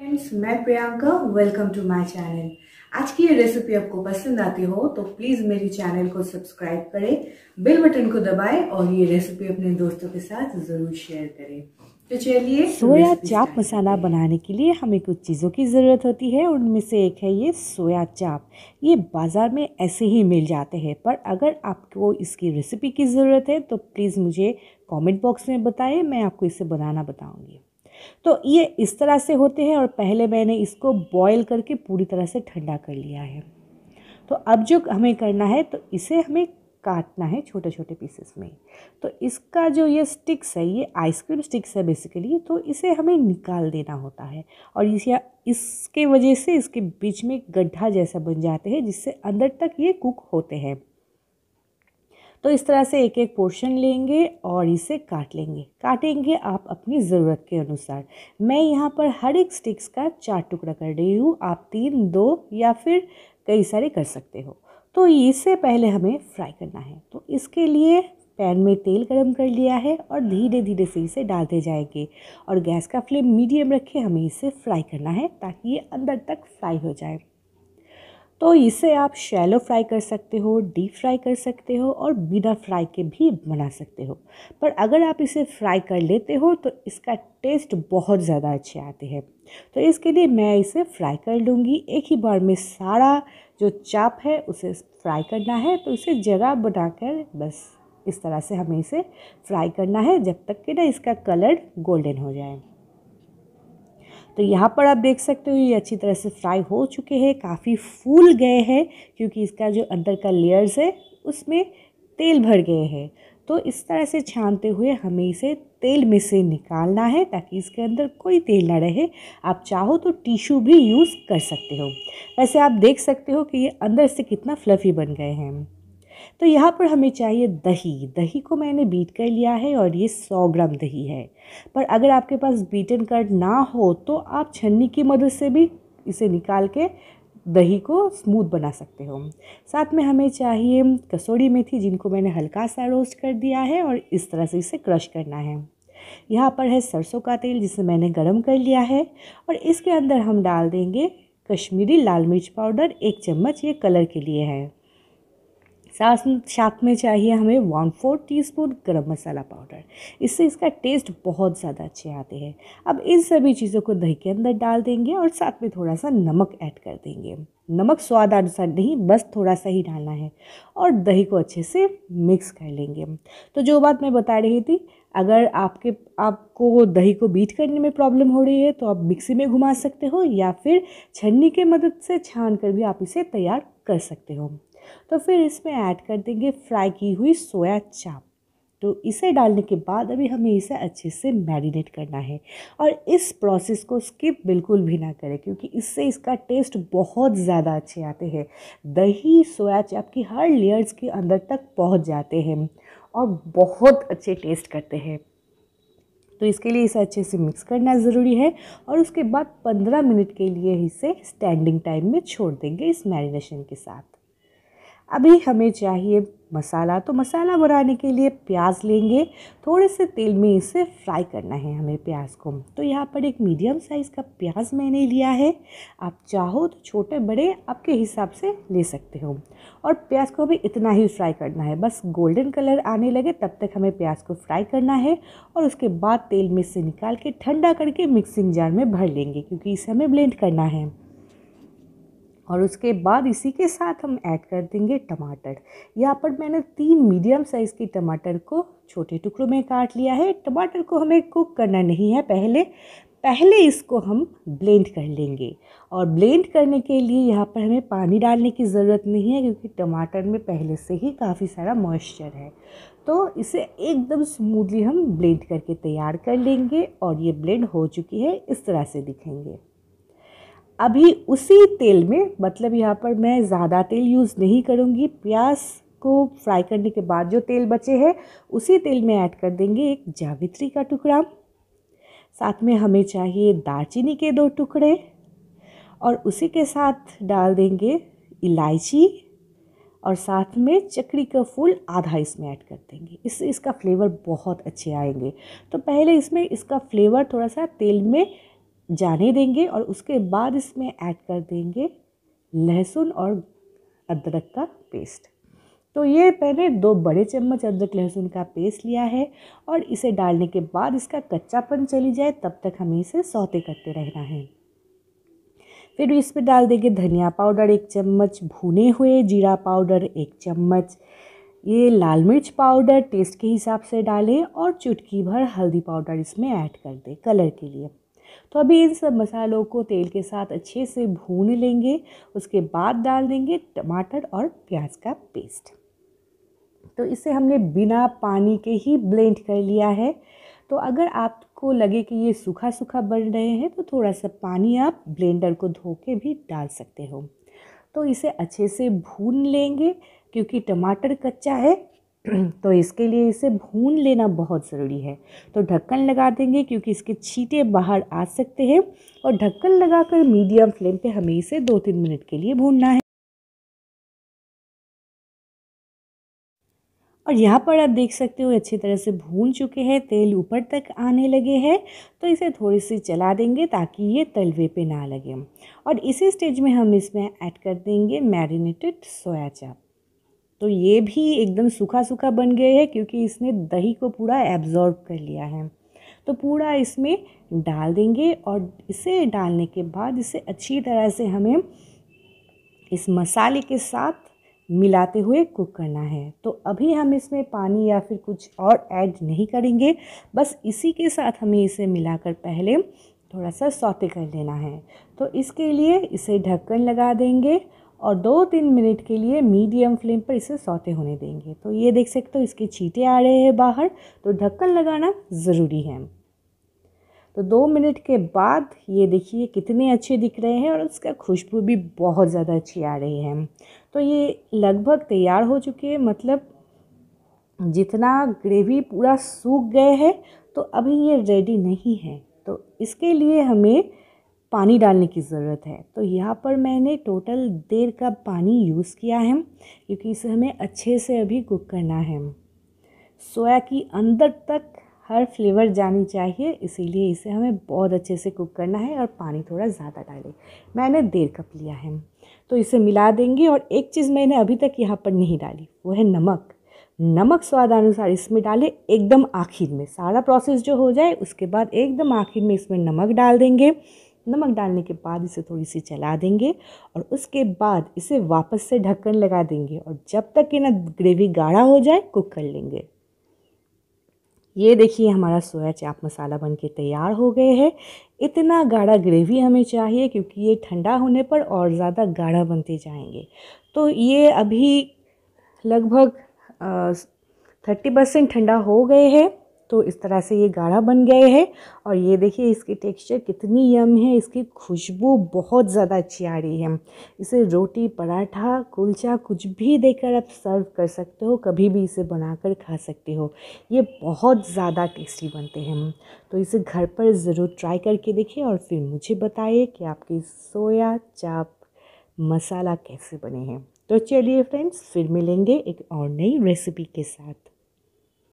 friends मैं Priyanka welcome to my channel आज की ये रेसिपी आपको पसंद आती हो तो प्लीज मेरे चैनल को सब्सक्राइब करें बेल बटन को दबाएं और ये रेसिपी अपने दोस्तों के साथ जरूर शेयर करें तो चलिए सोया चाप मसाला बनाने के लिए हमें कुछ चीज़ों की ज़रूरत होती है उनमें से एक है ये सोया चाप ये बाज़ार में ऐसे ही मिल जाते हैं पर अगर आपको इसकी रेसिपी की ज़रूरत है तो प्लीज़ मुझे कमेंट बॉक्स में बताएं मैं आपको इसे बनाना बताऊंगी तो ये इस तरह से होते हैं और पहले मैंने इसको बॉयल करके पूरी तरह से ठंडा कर लिया है तो अब जो हमें करना है तो इसे हमें काटना है छोटे छोटे पीसेस में तो इसका जो ये स्टिक्स है ये आइसक्रीम स्टिक्स है बेसिकली तो इसे हमें निकाल देना होता है और इसे इसके वजह से इसके बीच में गड्ढा जैसा बन जाते हैं जिससे अंदर तक ये कुक होते हैं तो इस तरह से एक एक पोर्शन लेंगे और इसे काट लेंगे काटेंगे आप अपनी ज़रूरत के अनुसार मैं यहाँ पर हर एक स्टिक्स का चार टुकड़ा कर रही हूँ आप तीन दो या फिर कई सारे कर सकते हो तो इससे पहले हमें फ्राई करना है तो इसके लिए पैन में तेल गरम कर लिया है और धीरे धीरे से इसे डालते जाएंगे और गैस का फ्लेम मीडियम रखे हमें इसे फ्राई करना है ताकि ये अंदर तक फ्राई हो जाए तो इसे आप शैलो फ्राई कर सकते हो डीप फ्राई कर सकते हो और बिना फ्राई के भी बना सकते हो पर अगर आप इसे फ्राई कर लेते हो तो इसका टेस्ट बहुत ज़्यादा अच्छे आते हैं तो इसके लिए मैं इसे फ्राई कर लूँगी एक ही बार में सारा जो चाप है उसे फ्राई करना है तो इसे जगह बनाकर बस इस तरह से हमें इसे फ्राई करना है जब तक कि ना इसका कलर गोल्डन हो जाए तो यहाँ पर आप देख सकते हो ये अच्छी तरह से फ्राई हो चुके हैं काफ़ी फूल गए हैं क्योंकि इसका जो अंदर का लेयर्स है उसमें तेल भर गए हैं तो इस तरह से छानते हुए हमें इसे तेल में से निकालना है ताकि इसके अंदर कोई तेल ना रहे आप चाहो तो टिश्यू भी यूज़ कर सकते हो वैसे आप देख सकते हो कि ये अंदर से कितना फ्लफ़ी बन गए हैं तो यहाँ पर हमें चाहिए दही दही को मैंने बीट कर लिया है और ये सौ ग्राम दही है पर अगर आपके पास बीटन कर्ड ना हो तो आप छन्नी की मदद से भी इसे निकाल के दही को स्मूथ बना सकते हो साथ में हमें चाहिए कसौड़ी मेथी जिनको मैंने हल्का सा रोस्ट कर दिया है और इस तरह से इसे क्रश करना है यहाँ पर है सरसों का तेल जिसे मैंने गरम कर लिया है और इसके अंदर हम डाल देंगे कश्मीरी लाल मिर्च पाउडर एक चम्मच ये कलर के लिए है साथ साथ में चाहिए हमें वन फोर टी स्पून गर्म मसाला पाउडर इससे इसका टेस्ट बहुत ज़्यादा अच्छे आते हैं अब इन सभी चीज़ों को दही के अंदर डाल देंगे और साथ में थोड़ा सा नमक ऐड कर देंगे नमक स्वाद अनुसार नहीं बस थोड़ा सा ही डालना है और दही को अच्छे से मिक्स कर लेंगे तो जो बात मैं बता रही थी अगर आपके आपको दही को बीट करने में प्रॉब्लम हो रही है तो आप मिक्सी में घुमा सकते हो या फिर छन्नी के मदद से छान कर भी आप इसे तैयार कर सकते हो तो फिर इसमें ऐड कर देंगे फ्राई की हुई सोया चाप तो इसे डालने के बाद अभी हमें इसे अच्छे से मैरिनेट करना है और इस प्रोसेस को स्किप बिल्कुल भी ना करें क्योंकि इससे इसका टेस्ट बहुत ज़्यादा अच्छे आते हैं दही सोया चाप की हर लेयर्स के अंदर तक पहुंच जाते हैं और बहुत अच्छे टेस्ट करते हैं तो इसके लिए इसे अच्छे से मिक्स करना ज़रूरी है और उसके बाद पंद्रह मिनट के लिए इसे स्टैंडिंग टाइम में छोड़ देंगे इस मैरिनेशन के साथ अभी हमें चाहिए मसाला तो मसाला बनाने के लिए प्याज लेंगे थोड़े से तेल में इसे फ्राई करना है हमें प्याज को तो यहाँ पर एक मीडियम साइज़ का प्याज मैंने लिया है आप चाहो तो छोटे बड़े आपके हिसाब से ले सकते हो और प्याज को भी इतना ही फ्राई करना है बस गोल्डन कलर आने लगे तब तक हमें प्याज को फ्राई करना है और उसके बाद तेल में से निकाल के ठंडा करके मिक्सिंग जार में भर लेंगे क्योंकि इसे हमें ब्लेंड करना है और उसके बाद इसी के साथ हम ऐड कर देंगे टमाटर यहाँ पर मैंने तीन मीडियम साइज़ के टमाटर को छोटे टुकड़ों में काट लिया है टमाटर को हमें कुक करना नहीं है पहले पहले इसको हम ब्लेंड कर लेंगे और ब्लेंड करने के लिए यहाँ पर हमें पानी डालने की ज़रूरत नहीं है क्योंकि टमाटर में पहले से ही काफ़ी सारा मॉइस्चर है तो इसे एकदम स्मूथली हम ब्लेंड करके तैयार कर लेंगे और ये ब्लेंड हो चुकी है इस तरह से दिखेंगे अभी उसी तेल में मतलब यहाँ पर मैं ज़्यादा तेल यूज़ नहीं करूँगी प्याज को फ्राई करने के बाद जो तेल बचे हैं उसी तेल में ऐड कर देंगे एक जावित्री का टुकड़ा साथ में हमें चाहिए दालचीनी के दो टुकड़े और उसी के साथ डाल देंगे इलायची और साथ में चकड़ी का फूल आधा इसमें ऐड कर देंगे इससे इसका फ्लेवर बहुत अच्छे आएंगे तो पहले इसमें इसका फ्लेवर थोड़ा सा तेल में जाने देंगे और उसके बाद इसमें ऐड कर देंगे लहसुन और अदरक का पेस्ट तो ये मैंने दो बड़े चम्मच अदरक लहसुन का पेस्ट लिया है और इसे डालने के बाद इसका कच्चापन चली जाए तब तक हमें इसे सौते करते रहना है फिर इस पर डाल देंगे धनिया पाउडर एक चम्मच भुने हुए जीरा पाउडर एक चम्मच ये लाल मिर्च पाउडर टेस्ट के हिसाब से डालें और चुटकी भर हल्दी पाउडर इसमें ऐड कर दें कलर के लिए तो अभी इन सब मसालों को तेल के साथ अच्छे से भून लेंगे उसके बाद डाल देंगे टमाटर और प्याज का पेस्ट तो इसे हमने बिना पानी के ही ब्लेंड कर लिया है तो अगर आपको लगे कि ये सूखा सूखा बन रहे हैं तो थोड़ा सा पानी आप ब्लेंडर को धो के भी डाल सकते हो तो इसे अच्छे से भून लेंगे क्योंकि टमाटर कच्चा है तो इसके लिए इसे भून लेना बहुत ज़रूरी है तो ढक्कन लगा देंगे क्योंकि इसके छीटे बाहर आ सकते हैं और ढक्कन लगाकर मीडियम फ्लेम पे हमें इसे दो तीन मिनट के लिए भूनना है और यहाँ पर आप देख सकते हो अच्छी तरह से भून चुके हैं तेल ऊपर तक आने लगे हैं तो इसे थोड़ी सी चला देंगे ताकि ये तलवे पर ना लगे और इसी स्टेज में हम इसमें ऐड कर देंगे मैरिनेटेड सोया चाप तो ये भी एकदम सूखा सूखा बन गए है क्योंकि इसने दही को पूरा एब्जॉर्ब कर लिया है तो पूरा इसमें डाल देंगे और इसे डालने के बाद इसे अच्छी तरह से हमें इस मसाले के साथ मिलाते हुए कुक करना है तो अभी हम इसमें पानी या फिर कुछ और ऐड नहीं करेंगे बस इसी के साथ हमें इसे मिलाकर पहले थोड़ा सा सौते कर लेना है तो इसके लिए इसे ढक्कन लगा देंगे और दो तीन मिनट के लिए मीडियम फ्लेम पर इसे सौते होने देंगे तो ये देख सकते हो इसके छीटे आ रहे हैं बाहर तो ढक्कन लगाना ज़रूरी है तो दो मिनट के बाद ये देखिए कितने अच्छे दिख रहे हैं और उसका खुशबू भी बहुत ज़्यादा अच्छी आ रही है तो ये लगभग तैयार हो चुके हैं मतलब जितना ग्रेवी पूरा सूख गए है तो अभी ये रेडी नहीं है तो इसके लिए हमें पानी डालने की ज़रूरत है तो यहाँ पर मैंने टोटल देर कप पानी यूज़ किया है क्योंकि इसे हमें अच्छे से अभी कुक करना है सोया की अंदर तक हर फ्लेवर जानी चाहिए इसीलिए इसे हमें बहुत अच्छे से कुक करना है और पानी थोड़ा ज़्यादा डालें मैंने देर कप लिया है तो इसे मिला देंगे और एक चीज़ मैंने अभी तक यहाँ पर नहीं डाली वो है नमक नमक स्वाद अनुसार इसमें डालें एकदम आखिर में सारा प्रोसेस जो हो जाए उसके बाद एकदम आखिर में इसमें नमक डाल देंगे नमक डालने के बाद इसे थोड़ी सी चला देंगे और उसके बाद इसे वापस से ढक्कन लगा देंगे और जब तक कि ना ग्रेवी गाढ़ा हो जाए कुक कर लेंगे ये देखिए हमारा सोया चाप मसाला बन के तैयार हो गए हैं इतना गाढ़ा ग्रेवी हमें चाहिए क्योंकि ये ठंडा होने पर और ज़्यादा गाढ़ा बनते जाएंगे तो ये अभी लगभग थर्टी परसेंट ठंडा हो गए हैं तो इस तरह से ये गाढ़ा बन गए हैं और ये देखिए इसकी टेक्सचर कितनी यम है इसकी खुशबू बहुत ज़्यादा अच्छी आ रही है इसे रोटी पराठा कुलचा कुछ भी देकर आप सर्व कर सकते हो कभी भी इसे बनाकर खा सकते हो ये बहुत ज़्यादा टेस्टी बनते हैं तो इसे घर पर ज़रूर ट्राई करके देखिए और फिर मुझे बताइए कि आपकी सोया चाप मसाला कैसे बने हैं तो चलिए फ्रेंड्स फिर मिलेंगे एक और नई रेसिपी के साथ